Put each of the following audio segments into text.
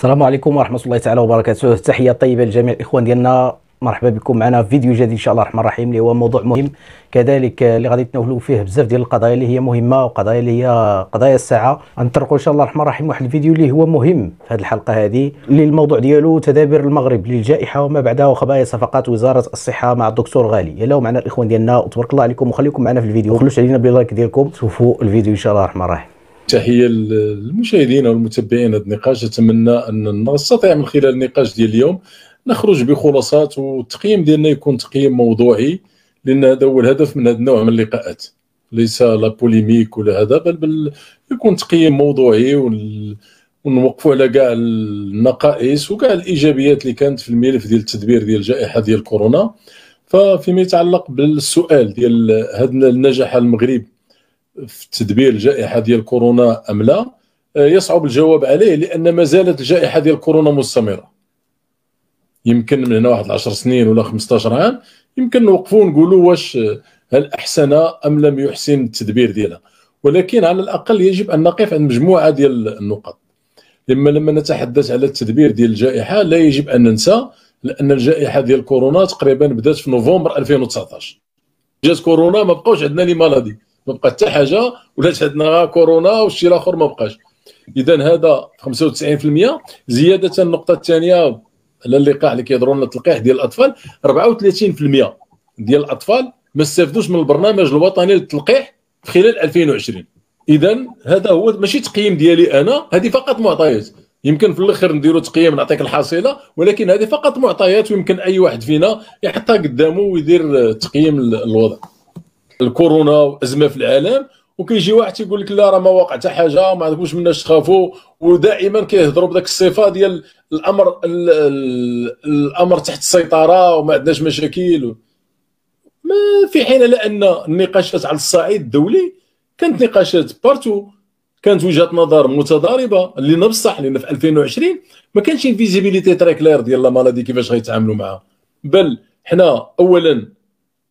السلام عليكم ورحمه الله تعالى وبركاته تحيه طيبه لجميع الاخوان ديالنا مرحبا بكم معنا في فيديو جديد ان شاء الله الرحمن الرحيم اللي هو موضوع مهم كذلك اللي غادي نتناولوا فيه بزاف ديال القضايا اللي هي مهمه وقضايا اللي هي قضايا الساعه غنطرقوا ان شاء الله الرحمن الرحيم واحد الفيديو اللي هو مهم في هذه الحلقه هذه اللي الموضوع ديالو تدابير المغرب للجائحه وما بعدها وخبايا صفقات وزاره الصحه مع الدكتور غالي يلا معنا الاخوان ديالنا وتبارك الله عليكم وخليكم معنا في الفيديو وخلوش علينا باللايك ديالكم شوفوا الفيديو ان شاء الله الرحمن الرحيم تحيه للمشاهدين والمتابعين هذا النقاش اتمنى ان نستطيع من خلال النقاش ديال اليوم نخرج بخلاصات والتقييم ديالنا يكون تقييم موضوعي لان هذا هو الهدف من هذا النوع من اللقاءات ليس لا بوليميك ولا هذا بل, بل يكون تقييم موضوعي ونوقفوا على كاع النقائص وكاع الايجابيات اللي كانت في الملف ديال التدبير ديال الجائحه ديال كورونا ففيما يتعلق بالسؤال ديال هذا النجاح المغرب في تدبير الجائحه ديال كورونا ام لا آه، يصعب الجواب عليه لان ما زالت الجائحه ديال كورونا مستمره يمكن من هنا واحد 10 سنين ولا 15 عام يمكن نوقفوا ونقولوا واش آه، هل احسن ام لم يحسن التدبير ديالها ولكن على الاقل يجب ان نقف عند مجموعه ديال النقط لما لما نتحدث على التدبير ديال الجائحه لا يجب ان ننسى لان الجائحه ديال كورونا تقريبا بدات في نوفمبر 2019 جات كورونا ما بقاوش عندنا لي مالادي ما بقى حتى حاجه ولات عندنا كورونا والشيء الاخر ما بقاش اذا هذا 95% زياده النقطه الثانيه على اللقاح اللي كيهضروا لنا التلقيح ديال الاطفال 34% ديال الاطفال ما استافدوش من البرنامج الوطني للتلقيح في خلال 2020 اذا هذا هو ماشي تقييم ديالي انا هذه فقط معطيات يمكن في الاخر نديروا تقييم نعطيك الحصيله ولكن هذه فقط معطيات ويمكن اي واحد فينا يحطها قدامه ويدير تقييم الوضع الكورونا وازمه في العالم وكيجي واحد تيقول لك لا راه ما واقع حتى حاجه ما عندكمش مناش تخافوا ودائما كيهضروا بداك الصفه ديال الامر الامر تحت السيطره وما عندناش مشاكل ما في حين لان النقاشات على الصعيد الدولي كانت نقاشات بارتو كانت وجهه نظر متضاربه اللي بصح لان في 2020 ما كانش انفيزيبيليتي تري كلير ديال لا مالادي كيفاش غيتعاملوا معها بل حنا اولا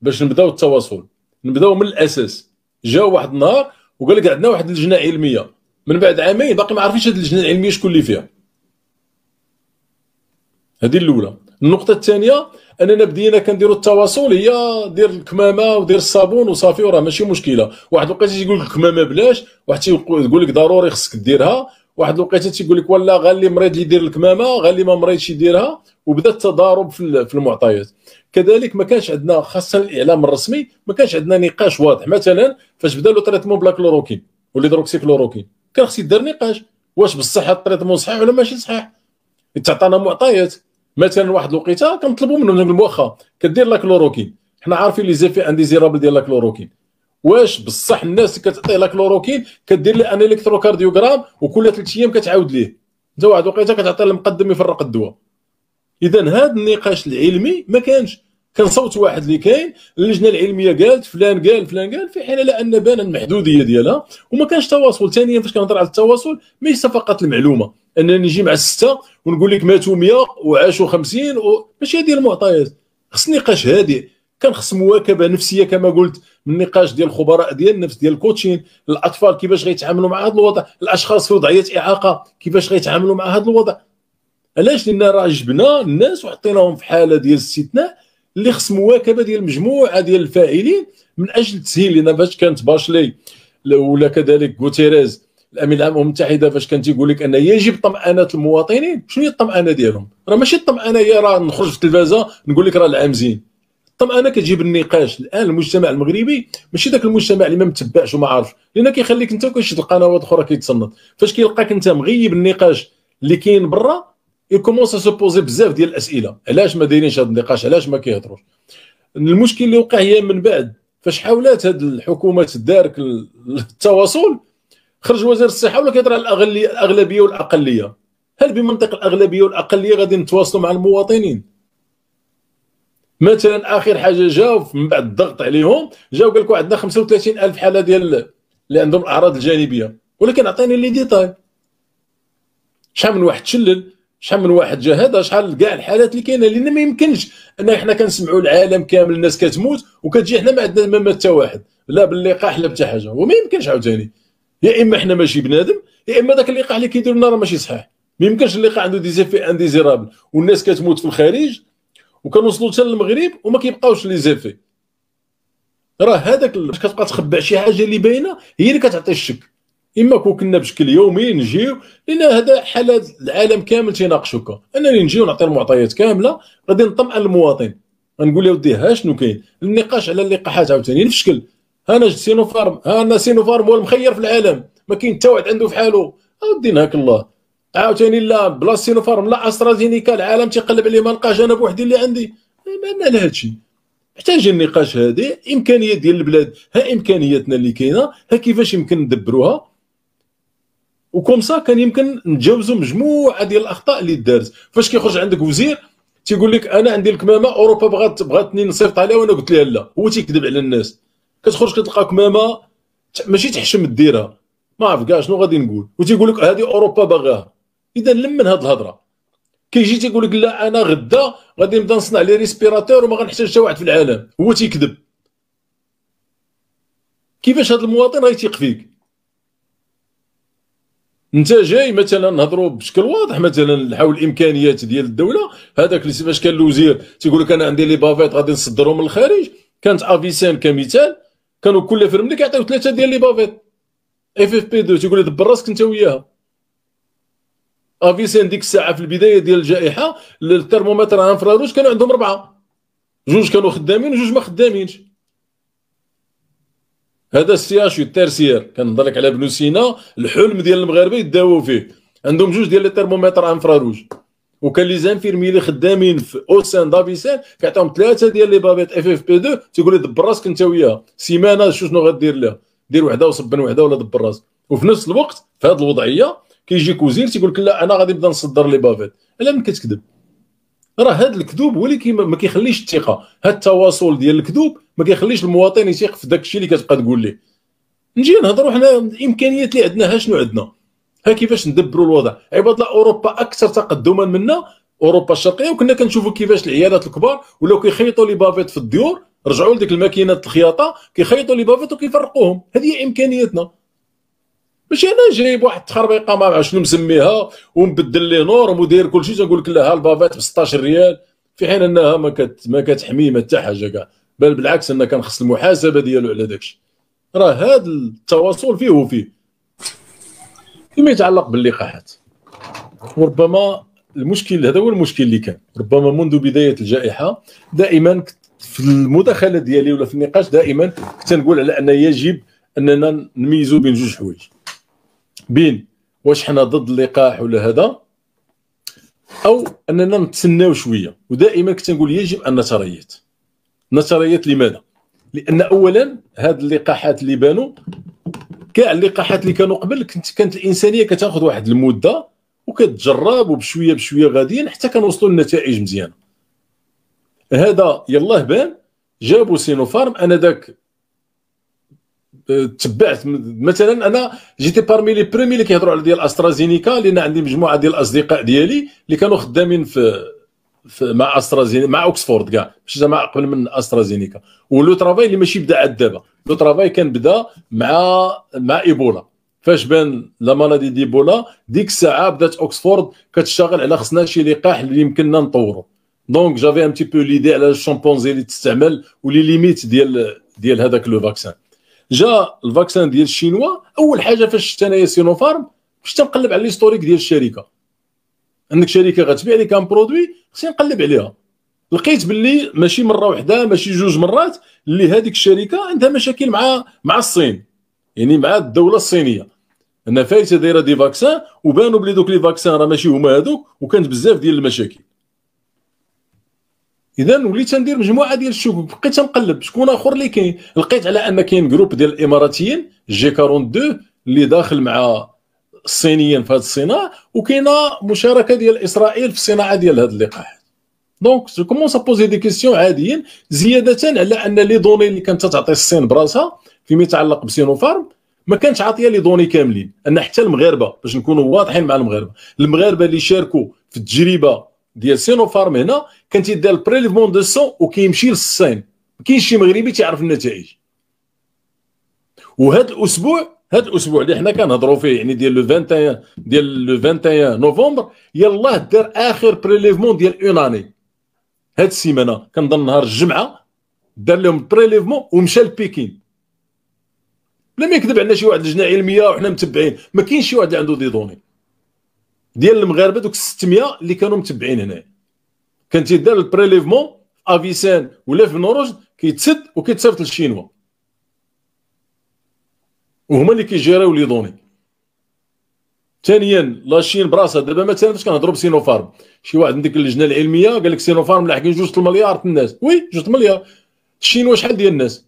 باش نبداو التواصل نبداو من الاساس جا واحد النهار وقال لك عندنا واحد اللجنه علميه من بعد عامين باقي ما عارفينش هذه اللجنه العلميه شكون اللي فيها هذه الاولى النقطه الثانيه اننا بدينا كنديروا التواصل هي دير الكمامه ودير الصابون وصافي وراه ماشي مشكله واحد الوقت يقول لك الكمامه بلاش واحد يقول لك ضروري خصك ديرها واحد الوقيته تيقول لك والله غير اللي مريض يدير الكمامه غير اللي ما مريضش يديرها وبدا التضارب في المعطيات كذلك ما كانش عندنا خاصه الاعلام الرسمي ما كانش عندنا نقاش واضح مثلا فاش بدا لو تريتمون بلا كلوروكين ولا دروكسي كلوروكين كان خص يدار نقاش واش بصح التريتمون صحيح ولا ماشي صحيح تعطانا معطيات مثلا واحد الوقيته كنطلبوا منهم واخا كدير لا كلوروكين حنا عارفين لي زيفي انديزيرابل ديال لا كلوروكين واش بصح الناس كتعطيه لا كلوروكين كدير له ان الكتروكارديوغرام وكل ثلاث ايام كتعاود ليه انت واحد الوقيته كتعطي المقدم يفرق الدواء اذا هذا النقاش العلمي ما كانش كان صوت واحد اللي كاين اللجنه العلميه قالت فلان قال فلان قال في حين الى ان بان المحدوديه ديالها وما كانش تواصل ثانيا فاش كنهضر على التواصل ماشي فقط المعلومه انني نجي مع سته ونقول لك ماتوا 100 وعاشوا 50 ماشي هذه المعطيات خص نقاش هادئ كان خص مواكبه نفسيه كما قلت النقاش ديال الخبراء ديال النفس ديال الكوتشين الاطفال كيفاش غيتعاملوا مع هذا الوضع الاشخاص في وضعيه اعاقه كيفاش غيتعاملوا مع هذا الوضع علاش لان راه جبنا الناس وحطيناهم في حاله ديال استثناء اللي خص مواكبه ديال مجموعه ديال الفاعلين من اجل تسهيل لان فاش كانت باشلي ولا كذلك غوتيريز الامين العام الامم المتحده فاش كان تيقول لك ان يجب طمانه المواطنين شنو هي الطمانه ديالهم راه ماشي الطمانه هي راه نخرج في التلفازه نقول لك راه العام زين الطمانه كتجيب النقاش الان المجتمع المغربي ماشي ذاك المجتمع اللي ما متبعش وما عارف لان كيخليك انت وكتشد القنوات اخرى كيتصنت فاش كيلقاك انت مغيب النقاش اللي كاين برا يكومونس سوبوزي بزاف ديال الاسئله علاش ما دايرينش هذا النقاش علاش ما كيهضروش المشكل اللي وقع هي من بعد فاش حاولات هذه الحكومات دارك التواصل خرج وزير الصحه ولا كيهضر على الاغلبيه والاقليه هل بمنطق الاغلبيه والاقليه غادي نتواصلوا مع المواطنين مثلا اخر حاجه جاو من بعد الضغط عليهم جاو قال لك عندنا 35 الف حاله ديال اللي عندهم الاعراض الجانبيه ولكن عطيني لي ديتاي شحال من واحد شلل شحال من واحد جا هذا شحال كاع الحالات اللي كاينه لان ما يمكنش ان احنا كنسمعوا العالم كامل الناس كتموت وكتجي احنا ما عندنا ما مات حتى واحد لا باللقاح لا بتا حاجه وما يمكنش عاوتاني يا اما احنا ماشي بنادم يا اما ذاك اللقاح اللي كيدير لنا راه ماشي صحيح ما يمكنش اللقاح عنده ديزيفي انديزيرابل والناس كتموت في الخارج وكنوصلوا حتى للمغرب وما كيبقاوش لي زيفي راه هذاك باش كتبقى تخبع شي حاجه اللي باينه هي اللي كتعطي الشك اما كون كنا بشكل يومي نجيو لان هذا حاله العالم كامل تيناقشوك انني نجي ونعطي المعطيات كامله غادي نطمئن المواطن غنقول يا ودي ها شنو كاين النقاش على اللقاحات عاوتاني نفس الشكل انا سينوفارم انا سينوفارم هو المخير في العالم ما كاين حتى واحد عنده في حاله ودي نهاك الله عاوتاني لا بلا سينوفارم لا استرازينيكا العالم تيقلب عليه ما لقاش انا بوحدي اللي عندي ما لنا هادشي محتاج النقاش هذا امكانيات ديال البلاد ها امكانياتنا اللي كاينه ها كيفاش يمكن ندبروها وكوم سا كان يمكن نتجاوزوا مجموعه ديال الاخطاء اللي دارت فاش كيخرج عندك وزير تيقول لك انا عندي الكمامه اوروبا بغات بغاتني نصيفط عليها وانا قلت لها لا هو تيكذب على الناس كتخرج كتلقى كمامه ماشي تحشم ديرها ما عرف كاع شنو غادي نقول وتيقول لك هذه اوروبا باغاها اذا لمن هاد الهضره كيجي تيقول لك لا انا غدا غادي نبدا نصنع لي ريسبيراتور وما غنحتاج حتى واحد في العالم هو تيكذب كيفاش هذا المواطن غيتيق فيك انت جاي مثلا نهضروا بشكل واضح مثلا حول الامكانيات ديال الدوله هذاك اللي فاش كان الوزير تيقول لك انا عندي لي بافيت غادي نصدرهم من الخارج كانت افيسان كمثال كانوا كل فرملي كيعطيو ثلاثه ديال لي بافيت اف اف بي 2 تيقول لك دبر راسك انت وياها افيسين ديك الساعه في البدايه ديال الجائحه الترمومتر انفراروج كانوا عندهم اربعه جوج كانوا خدامين وجوج ما خدامينش هذا السياشي التيرسيير كنهضر لك على بنو سينا الحلم ديال المغاربه يداووا فيه عندهم جوج ديال لي انفراروج وكان لي زانفيرمي اللي خدامين في اوسان دافيسان كيعطيهم ثلاثه ديال لي بابيت اف اف بي 2 تيقول لي دبر راسك انت وياها سيمانه شو شنو غدير لها دير وحده وصبن وحده ولا دبر راسك وفي نفس الوقت في هذه الوضعيه كيجي كوزير تيقول لك لا انا غادي نبدا نصدر لي بافيت الا من كتكذب راه هذا الكذوب هو اللي ما كيخليش الثقه هذا التواصل ديال الكذوب ما كيخليش المواطن يثق في داك الشيء اللي كتبقى تقول ليه نجي نهضروا حنا الامكانيات اللي عندنا ها شنو عندنا ها كيفاش ندبروا الوضع عباد الله اوروبا اكثر تقدما منا اوروبا الشرقيه وكنا كنشوفوا كيفاش العيادات الكبار ولاو كيخيطوا لي بافيت في الديور رجعوا لديك الماكينات الخياطه كيخيطوا لي بافيت وكيفرقوهم هذه هي امكانياتنا ماشي انا جايب واحد التخربيقه ما شنو مسميها ومبدل لي نور وداير كل شيء تنقول لك لا ها البافات ب 16 ريال في حين انها ما كت ما كتحمي ما حتى حاجه كاع بل بالعكس ان كان خص المحاسبه ديالو على داكشي راه هذا التواصل فيه وفيه فيما يتعلق باللقاحات وربما المشكل هذا هو المشكل اللي كان ربما منذ بدايه الجائحه دائما في المداخله ديالي ولا في النقاش دائما كنت نقول على ان يجب اننا نميزوا بين جوج حوايج بين واش حنا ضد اللقاح ولا هذا او اننا نتسناو شويه ودائما كنت نقول يجب ان نتريث نتريث لماذا لان اولا هاد اللقاحات اللي بانوا كاع اللقاحات اللي كانوا قبل كنت كانت الانسانيه كتاخذ واحد المده وكتجرب وبشويه بشويه غاديين حتى كنوصلوا لنتائج مزيانه هذا يلاه بان جابوا سينوفارم انا ذاك تبعت مثلا انا جيتي بارمي لي بريمي اللي كيهضروا على ديال استرازينيكا لان عندي مجموعه ديال الاصدقاء ديالي اللي كانوا خدامين في, في مع استرازينيكا مع اوكسفورد كاع ماشي زعما قبل من استرازينيكا ولو ترافاي اللي ماشي بدا عاد دابا لو ترافاي كان بدا مع مع ايبولا فاش بان لا مالادي ديبولا ديك الساعه بدات اوكسفورد كتشتغل على خصنا شي لقاح اللي يمكننا نطورو دونك جافي ان تي بو ليدي على الشامبونزي اللي تستعمل ولي ليميت ديال ديال هذاك لو فاكسان جا الفاكسان ديال الشينوا اول حاجه فاش شفت انايا سينوفارم باش تنقلب على ليستوريك ديال الشركه عندك شركه غتبيع لي كان برودوي خصني نقلب عليها لقيت باللي ماشي مره واحده ماشي جوج مرات اللي هذيك الشركه عندها مشاكل مع مع الصين يعني مع الدوله الصينيه ان فايته دايره دي فاكسان وبانوا بلي دوك لي فاكسان راه ماشي هما هذوك وكانت بزاف ديال المشاكل اذا وليت ندير مجموعه ديال الشكوك بقيت نقلب شكون اخر اللي كاين لقيت على ان كاين جروب ديال الاماراتيين جي 42 اللي داخل مع الصينيين في هذا الصناعه وكاينه مشاركه ديال اسرائيل في الصناعه ديال هذا اللقاح دونك كومون سا بوزي دي كيسيون عاديين زياده على ان لي دوني اللي كانت تعطي الصين براسها فيما يتعلق بسينوفارم ما كانتش عاطيه لي دوني كاملين ان حتى المغاربه باش نكونوا واضحين مع المغاربه المغاربه اللي شاركوا في التجربه ديال سينوفارم هنا كان تيدير البريليفمون دو سون وكيمشي للصين ما كاينش شي مغربي تيعرف النتائج وهذا الاسبوع هذا الاسبوع اللي حنا كنهضروا فيه يعني ديال لو 21 ديال لو 21 نوفمبر يلاه دار اخر بريليفمون ديال اوناني هاد السيمانه كنظن نهار الجمعه دار لهم بريليفمون ومشى لبكين بلا ما يكذب عندنا شي واحد لجنه علميه وحنا متبعين ما كاينش شي واحد اللي عنده دي دوني ديال المغاربه دوك 600 اللي كانوا متبعين هنا كان تيدار البريليفمون افيسان ولا في نوروج كيتسد وكيتصيفط للشينوا وهما اللي كيجيريو لي دوني ثانيا لاشين براسها دابا مثلا فاش كنهضروا بسينوفارم شي واحد من ديك اللجنه العلميه قال لك سينوفارم لاحقين جوج المليار الناس وي جوج المليار الشينوا شحال ديال الناس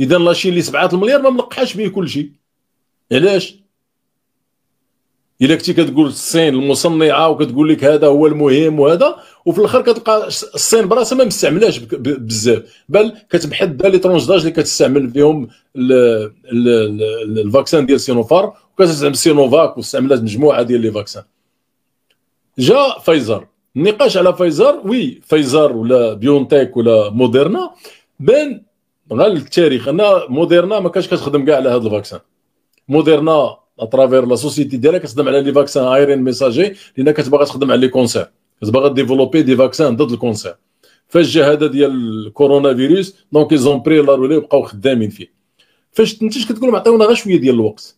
اذا لاشين اللي سبعه المليار ما ملقحاش به كلشي علاش الا كنتي كتقول الصين المصنعه وكتقول لك هذا هو المهم وهذا وفي الاخر كتلقى الصين براسها ما مستعملاش بزاف بل كتبحث لي ترونجداج اللي كتستعمل فيهم الفاكسان ديال سينوفار وكتستعمل سينوفاك واستعملات مجموعه ديال لي فاكسان جا فايزر النقاش على فايزر وي فايزر ولا بيونتيك ولا موديرنا بان غير التاريخ ان موديرنا ما كانتش كتخدم كاع على هذا الفاكسان موديرنا اترافير لا سوسيتي ديالها كتخدم على لي فاكسان ايرين ميساجي لان كتبغي تخدم على لي كونسير كتبغي ديفلوبي دي فاكسان ضد الكونسير فاش جا هذا ديال الكورونا فيروس دونك ايزون بري لا رولي وبقاو خدامين فيه فاش تنتج كتقول لهم عطيونا غير شويه ديال الوقت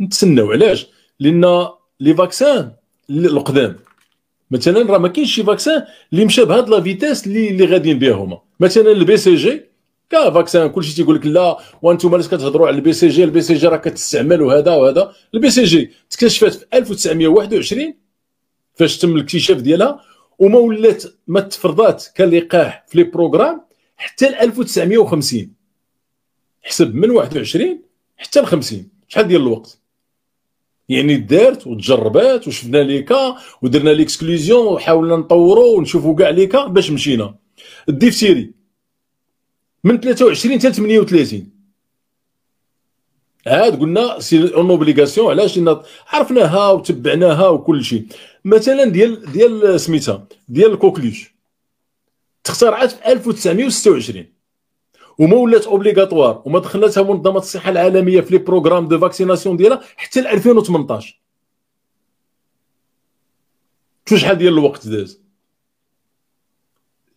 نتسناو علاش لان لي فاكسان القدام مثلا راه ما كاينش شي فاكسان اللي مشى بهاد لا فيتيس اللي اللي غاديين بها هما مثلا البي سي جي فاكسان كلشي تيقول لك لا وانتم علاش كتهضروا على البي سي جي البي سي جي راه كتستعمل وهذا وهذا البي سي جي تكتشفت في 1921 فاش تم الاكتشاف ديالها وما ولات ما تفرضات كلقاح في لي بروغرام حتى ل 1950 حسب من 21 حتى ل 50 شحال ديال الوقت يعني دارت وتجربات وشفنا ليكا ودرنا ليكسكلوزيون وحاولنا نطوروا ونشوفوا كاع ليكا باش مشينا الديفتيري من 23 حتى 38 عاد قلنا سي اون اوبليغاسيون علاش عرفناها وتبعناها وكل شيء مثلا ديال ديال سميتها ديال الكوكليش تخترعات في 1926 وما ولات اوبليغاتوار وما دخلتها منظمه الصحه العالميه في لي بروغرام دو فاكسيناسيون ديالها حتى ل 2018 شو شحال ديال الوقت داز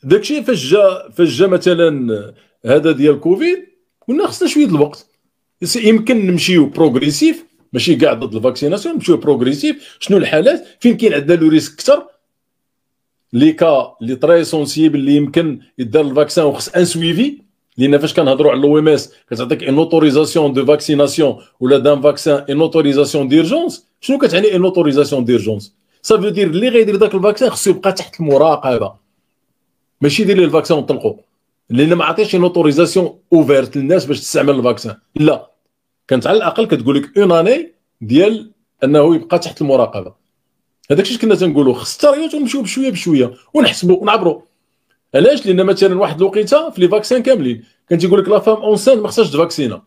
داكشي فاش جا فاش جا مثلا هذا ديال كوفيد كنا خصنا شويه الوقت يمكن نمشيو بروغريسيف ماشي كاع ضد الفاكسيناسيون نمشيو بروغريسيف شنو الحالات فين كاين عندنا لو ريسك اكثر لي كا لي تري سونسيبل اللي يمكن يدار الفاكسان وخص ان سويفي لان فاش كنهضروا على الاو ام اس كتعطيك ان اوتوريزاسيون دو فاكسيناسيون ولا دان فاكسان ان اوتوريزاسيون ديرجونس شنو كتعني ان اوتوريزاسيون ديرجونس سافو دير اللي غيدير ذاك الفاكسان خصو يبقى تحت المراقبه ماشي يدير ليه الفاكسان ونطلقوا لان ما عطيتش اون اوتوريزاسيون اوفيرت للناس باش تستعمل الفاكسان لا كانت على الاقل كتقول لك اون اني ديال انه يبقى تحت المراقبه هذاك الشيء كنا تنقولوا خص التريات ونمشيو بشويه بشويه ونحسبوا ونعبروا علاش لان مثلا واحد الوقيته في لي فاكسان كاملين كان تيقول لك لا فام اون سان ما خصهاش تفاكسينا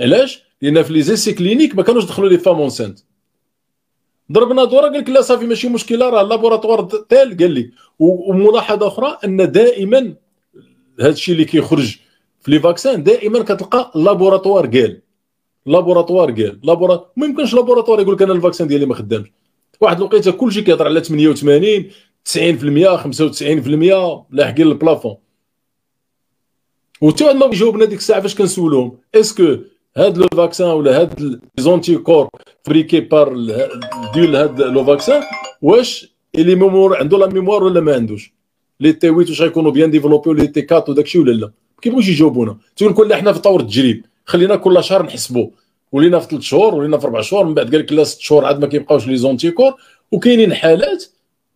علاش لان في لي زيسي كلينيك ما كانوش دخلوا لي فام اون سان ضربنا دوره قال لك لا صافي ماشي مشكله راه اللابوراتوار تال قال لي وملاحظه اخرى ان دائما هذا الشيء اللي كيخرج في لي فاكسان دائما كتلقى لابوراتوار قال لابوراتوار قال لابورا ما يمكنش لابوراتوار يقول لك انا الفاكسان ديالي ما خدامش واحد الوقيته كلشي كيهضر على 88 90% 95% لاحقين البلافون وتو واحد ما ديك الساعه فاش كنسولهم اسكو هاد لو فاكسان ولا هاد لي زونتي كور فريكي بار ديال هاد لو فاكسان واش اللي ميمور عنده لا ميموار ولا ما عندوش لي تي 8 واش غيكونوا بيان ديفلوبي ولا تي 4 وداك الشيء ولا لا ما كيبغيوش يجاوبونا تيقول لك حنا في طور التجريب خلينا كل شهر نحسبوا ولينا في ثلاث شهور ولينا في اربع شهور من بعد قال لك لا ست شهور عاد ما كيبقاوش لي زونتيكور وكاينين حالات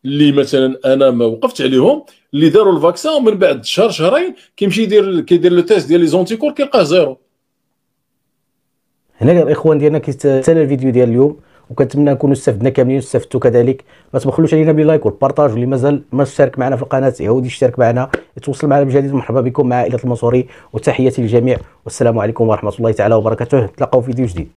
اللي مثلا انا ما وقفت عليهم اللي داروا الفاكسان ومن بعد شهر شهرين كيمشي يدير كيدير لو تيست ديال لي زونتيكور كيلقاه زيرو هنا الاخوان ديالنا كيتسالى الفيديو ديال اليوم وكنتمنى نكونوا استفدنا كاملين واستفدتوا كذلك ما تبخلوش علينا بلايك والبارطاج واللي مازال ما اشترك معنا في القناه يهودي يشترك معنا يتواصل معنا بجديد مرحبا بكم مع عائله المنصوري وتحياتي للجميع والسلام عليكم ورحمه الله تعالى وبركاته نتلاقاو في فيديو جديد